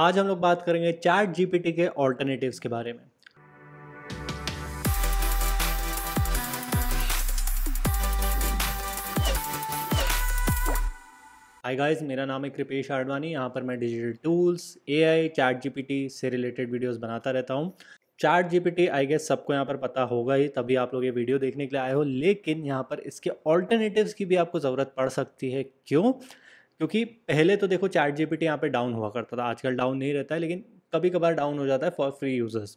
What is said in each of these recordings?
आज हम लोग बात करेंगे चैट जीपीटी के ऑल्टरनेटिव्स के बारे में हाय गाइस मेरा नाम है कृपेश आडवाणी यहाँ पर मैं digital tools AI ChatGPT से रिलेटेड वीडियोस बनाता रहता हूँ चैट जीपीटी आई गेस सबको यहाँ पर पता होगा ही तभी आप लोग ये वीडियो देखने के लिए आए हो लेकिन यहाँ पर इसके ऑल्टरनेटिव्स की भी आपको ज़रूरत पड़ सकती है क्यों क्योंकि पहले तो देखो चैट टी यहाँ पे डाउन हुआ करता था आजकल डाउन नहीं रहता है लेकिन कभी कभार डाउन हो जाता है for free users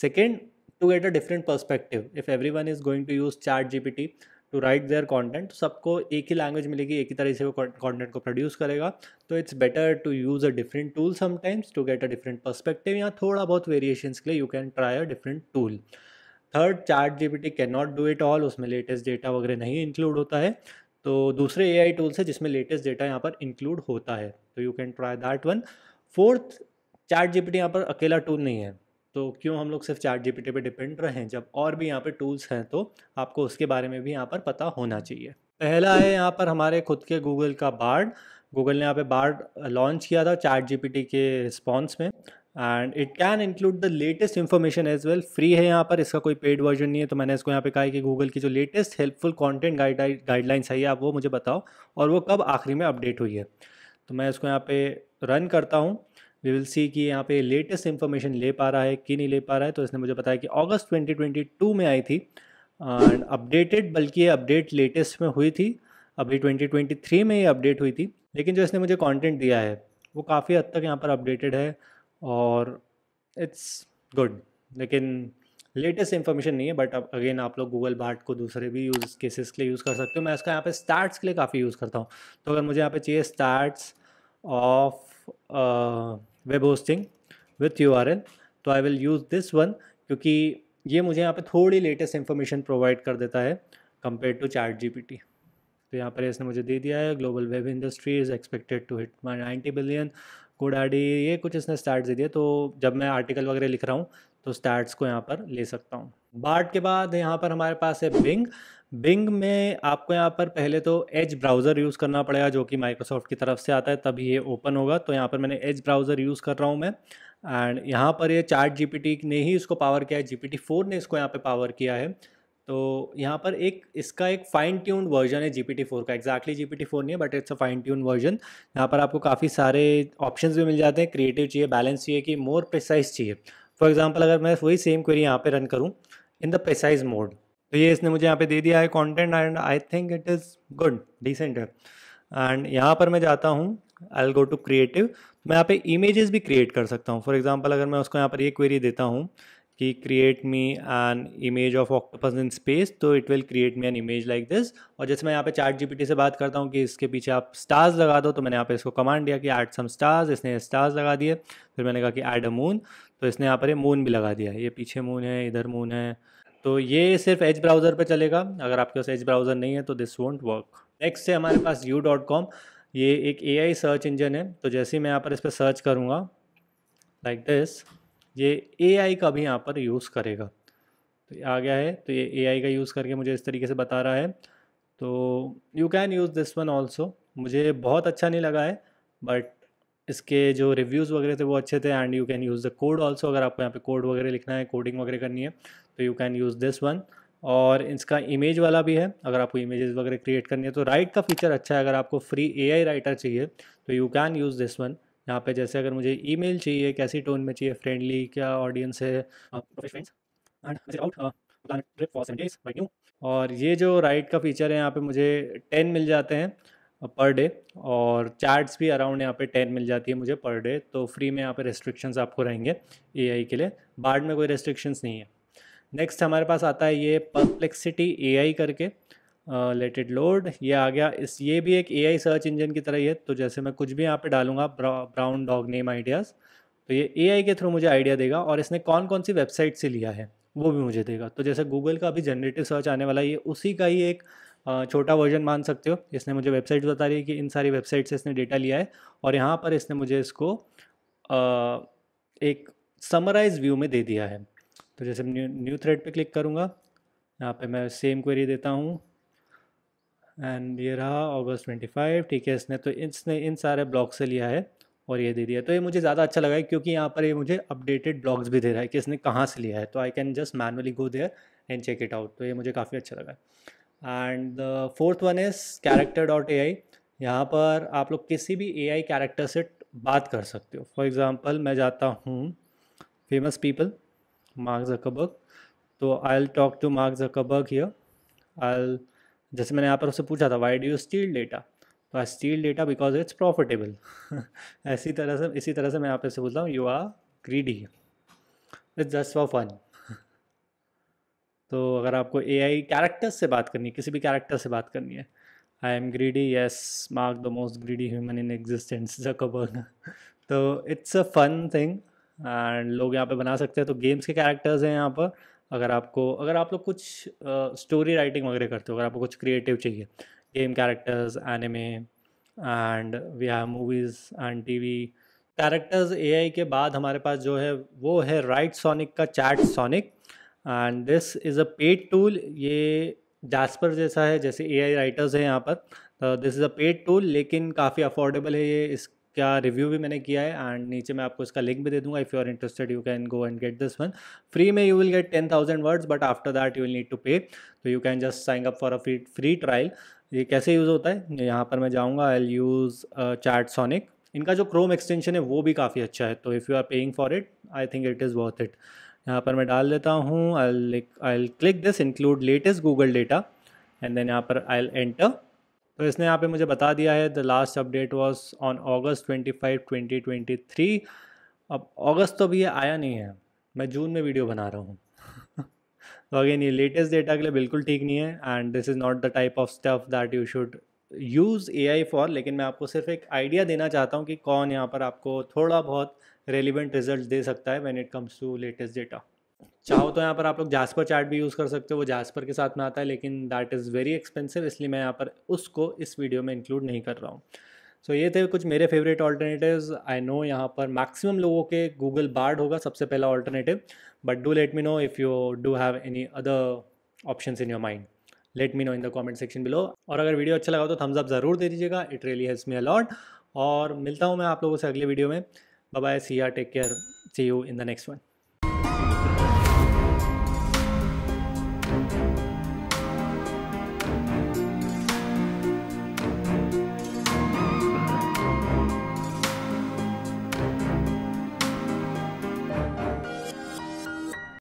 second to get a different perspective if everyone is going to use G P ChatGPT to write their content सबको एक ही लैंग्वेज मिलेगी एक ही तरह से वो कॉन्टेंट को प्रोड्यूस करेगा तो it's better to use a different tool sometimes to get a different perspective या थोड़ा बहुत वेरिएशन के लिए you can try a different tool third G P ChatGPT can not do it all उसमें latest data वगैरह नहीं include होता है तो दूसरे ए आई टूल्स है जिसमें लेटेस्ट डेटा यहाँ पर इंक्लूड होता है तो you can try that one fourth G P ChatGPT यहाँ पर अकेला टूल नहीं है तो क्यों हम लोग सिर्फ चार्ट जी पी टी पर डिपेंड रहें जब और भी यहाँ पर टूल्स हैं तो आपको उसके बारे में भी यहाँ पर पता होना चाहिए पहला है यहाँ पर हमारे खुद के गूगल का बार्ड गूगल ने यहाँ पे बार्ड लॉन्च किया था चार्ट जी पी टी के रिस्पॉन्स में and it can include the latest information as well free है यहाँ पर इसका कोई पेड वर्जन नहीं है तो मैंने इसको यहाँ पे कहा है कि गूगल की जो लेटेस्ट हेल्पफुल कंटेंट गाइडलाइंस है आप वो मुझे बताओ और वो कब आखिरी में अपडेट हुई है तो मैं इसको यहाँ पे रन करता हूँ वी विल सी कि यहाँ पे लेटेस्ट इन्फॉर्मेशन ले पा रहा है कि नहीं ले पा रहा है तो इसने मुझे बताया कि अगस्त 2022 में आई थी एंड अपडेटेड बल्कि ये अपडेट लेटेस्ट में हुई थी अभी 2023 में ये अपडेट हुई थी लेकिन जो इसने मुझे कंटेंट दिया है वो काफ़ी हद तक यहाँ पर अपडेटेड है और इट्स गुड लेकिन लेटेस्ट इन्फॉर्मेशन नहीं है बट अब अगेन आप लोग गूगल बार्ट को दूसरे भी यूज़ केसेस के लिए यूज़ कर सकते हो मैं इसका यहाँ पे स्टार्ट्स के लिए काफ़ी यूज़ करता हूँ तो अगर मुझे यहाँ पे चाहिए starts of web hosting with you are तो I will use this one क्योंकि ये मुझे यहाँ पे थोड़ी लेटेस्ट इन्फॉर्मेशन प्रोवाइड कर देता है compare to G P ChatGPT तो यहाँ पर इसने मुझे दे दिया है global web industry is expected to hit my ninety billion GoDaddy ये कुछ इसने स्टैट्स दे दिए तो जब मैं आर्टिकल वगैरह लिख रहा हूँ तो स्टैट्स को यहाँ पर ले सकता हूँ बार्ट के बाद यहाँ पर हमारे पास है बिंग बिंग में आपको यहाँ पर पहले तो एज ब्राउज़र यूज़ करना पड़ेगा जो कि माइक्रोसॉफ्ट की तरफ से आता है तभी ये ओपन होगा तो यहाँ पर मैंने एज ब्राउज़र यूज़ कर रहा हूँ मैं एंड यहाँ पर ये चार्ट जी ने ही इसको पावर किया है जी फोर ने इसको यहाँ पर पावर किया है तो यहाँ पर एक इसका एक फाइन ट्यून्ड वर्जन है जी पी टी फोर का एक्जैक्टली जी पी टी फोर नहीं है but it's a fine tune version यहाँ पर आपको काफ़ी सारे ऑप्शंस भी मिल जाते हैं क्रिएटिव चाहिए बैलेंस चाहिए कि मोर प्रिसाइज चाहिए फॉर एग्जाम्पल अगर मैं वही सेम क्वेरी यहाँ पे रन करूँ इन द प्रिसाइज मोड तो ये इसने मुझे यहाँ पे दे दिया है content and I think it is good decent है एंड यहाँ पर मैं जाता हूँ आई गो टू क्रिएटिव मैं यहाँ पे इमेजेस भी क्रिएट कर सकता हूँ फॉर एग्जाम्पल अगर मैं उसको यहाँ पर ये क्वेरी देता हूँ कि create me an image of octopus in space तो it will create me an image like this और जैसे मैं यहाँ पे चार्ट जी से बात करता हूँ कि इसके पीछे आप स्टार्स लगा दो तो मैंने यहाँ पे इसको कमांड दिया कि ऐड सम स्टार्स इसने स्टार्स लगा दिए फिर मैंने कहा कि ऐड अ मून तो इसने यहाँ पर मून भी लगा दिया ये पीछे मून है इधर मून है तो ये सिर्फ एज ब्राउज़र पर चलेगा अगर आपके पास एज ब्राउज़र नहीं है तो दिस वॉन्ट वर्क नेक्स्ट है हमारे पास यू डॉट कॉम ये एक ए सर्च इंजन है तो जैसे ही मैं यहाँ पर इस पर सर्च करूँगा लाइक like दिस ये आई का भी यहाँ पर यूज़ करेगा तो आ गया है तो ये आई का यूज़ करके मुझे इस तरीके से बता रहा है तो you can use this one also मुझे बहुत अच्छा नहीं लगा है बट इसके जो रिव्यूज़ वगैरह थे वो अच्छे थे and you can use the code also अगर आपको यहाँ पे कोड वगैरह लिखना है कोडिंग वगैरह करनी है तो you can use this one और इसका इमेज वाला भी है अगर आपको इमेजेस वगैरह क्रिएट करनी है तो राइट का फीचर अच्छा है अगर आपको फ्री एआई राइटर चाहिए तो you can use this one यहाँ पे जैसे अगर मुझे ईमेल चाहिए कैसी टोन में चाहिए फ्रेंडली क्या ऑडियंस है और ये जो राइट का फीचर है यहाँ पे मुझे टेन मिल जाते हैं पर डे और चार्ट्स भी अराउंड यहाँ पे टेन मिल जाती है मुझे पर डे तो फ्री में यहाँ पे रेस्ट्रिक्शंस आपको रहेंगे एआई के लिए बाढ़ में कोई रेस्ट्रिक्शंस नहीं है नेक्स्ट हमारे पास आता है ये परप्लेक्सिटी एआई करके लेटेड लोड ये आ गया इस ये भी एक एआई सर्च इंजन की तरह ही है तो जैसे मैं कुछ भी यहाँ पे डालूंगा ब्राउन डॉग नेम आइडियाज़ तो ये एआई के थ्रू मुझे आइडिया देगा और इसने कौन कौन सी वेबसाइट से लिया है वो भी मुझे देगा तो जैसे गूगल का अभी जनरेटिव सर्च आने वाला है ये उसी का ही एक छोटा वर्जन मान सकते हो इसने मुझे वेबसाइट बता रही है कि इन सारी वेबसाइट से इसने डेटा लिया है और यहाँ पर इसने मुझे इसको एक समराइज व्यू में दे दिया है तो जैसे न्यू न्यू थ्रेड पर क्लिक करूँगा यहाँ पे मैं सेम क्वेरी देता हूँ एंड ये रहा ट्वेंटी 25 ठीक है इसने तो इसने इन सारे ब्लॉक से लिया है और ये दे दिया तो ये मुझे ज़्यादा अच्छा लगा है क्योंकि यहाँ पर ये मुझे अपडेटेड ब्लॉग्स भी दे रहा है कि इसने कहाँ से लिया है तो I can just manually go there and check it out तो ये मुझे काफ़ी अच्छा लगा and the fourth one is character dot A I यहाँ पर आप लोग किसी भी ए आई कैरेक्टर से बात कर सकते हो फॉर एग्ज़ाम्पल मैं जाता हूँ फेमस पीपल मार्क जकबर्ग तो I'll talk to Mark Zuckerberg here I जैसे मैंने यहाँ पर उससे पूछा था why do you steal data तो I steal data because it's profitable ऐसी तरह से इसी तरह से मैं यहाँ पर से बोलता हूँ you are greedy it's just for fun तो अगर आपको ए आई कैरेक्टर्स से बात करनी है किसी भी कैरेक्टर से बात करनी है I am greedy yes Mark the most greedy human in existence Zuckerberg तो it's a fun thing and लोग यहाँ पे बना सकते हैं तो गेम्स के कैरेक्टर्स हैं यहाँ पर अगर आपको अगर आप लोग कुछ स्टोरी राइटिंग वगैरह करते हो अगर आपको कुछ क्रिएटिव चाहिए game characters anime and we have movies and TV characters AI के बाद हमारे पास जो है वो है राइट सोनिक का Chatsonic and this is a paid tool ये जास्पर जैसा है जैसे एआई राइटर्स हैं यहाँ पर this is a paid tool लेकिन काफ़ी अफोर्डेबल है ये इस का रिव्यू भी मैंने किया है एंड नीचे मैं आपको इसका लिंक भी दे दूंगा if you are interested you can go and get this one free में you will get ten thousand words but after that you will need to pay तो you can just sign up for a free free trial ये कैसे use होता है यहाँ पर मैं जाऊँगा I'll use Chatsonic इनका जो क्रोम एक्सटेंशन है वो भी काफ़ी अच्छा है तो if you are paying for it I think it is worth it यहाँ पर मैं डाल देता हूँ I I click this include latest Google data and then यहाँ पर आई एल एंटर तो इसने यहाँ पे मुझे बता दिया है the last update was on twenty twenty three अब ऑगस्ट तो भी ये आया नहीं है मैं जून में वीडियो बना रहा हूँ तो अगेन ये लेटेस्ट डेटा के लिए बिल्कुल ठीक नहीं है and this is not the type of stuff that you should use A I for लेकिन मैं आपको सिर्फ एक आइडिया देना चाहता हूँ कि कौन यहाँ पर आपको थोड़ा बहुत रेलिवेंट रिजल्ट दे सकता है when it comes to latest data चाहो तो यहाँ पर आप लोग जास्पर चार्ट भी यूज़ कर सकते हो वो जास्पर के साथ में आता है लेकिन दैट इज़ वेरी एक्सपेंसिव इसलिए मैं यहाँ पर उसको इस वीडियो में इंक्लूड नहीं कर रहा हूँ सो so, ये थे कुछ मेरे फेवरेट ऑल्टरनेटिव्स आई नो यहाँ पर मैक्सिमम लोगों के गूगल बार्ड होगा सबसे पहला alternative but do let me know if you do have any other option in your mind let me know in the comment section below और अगर video अच्छा लगा तो थम्स अप ज़रूर दे दीजिएगा it really help me a lot और मिलता हूँ मैं आप लोगों से अगले वीडियो में bye see are take care see you in the next one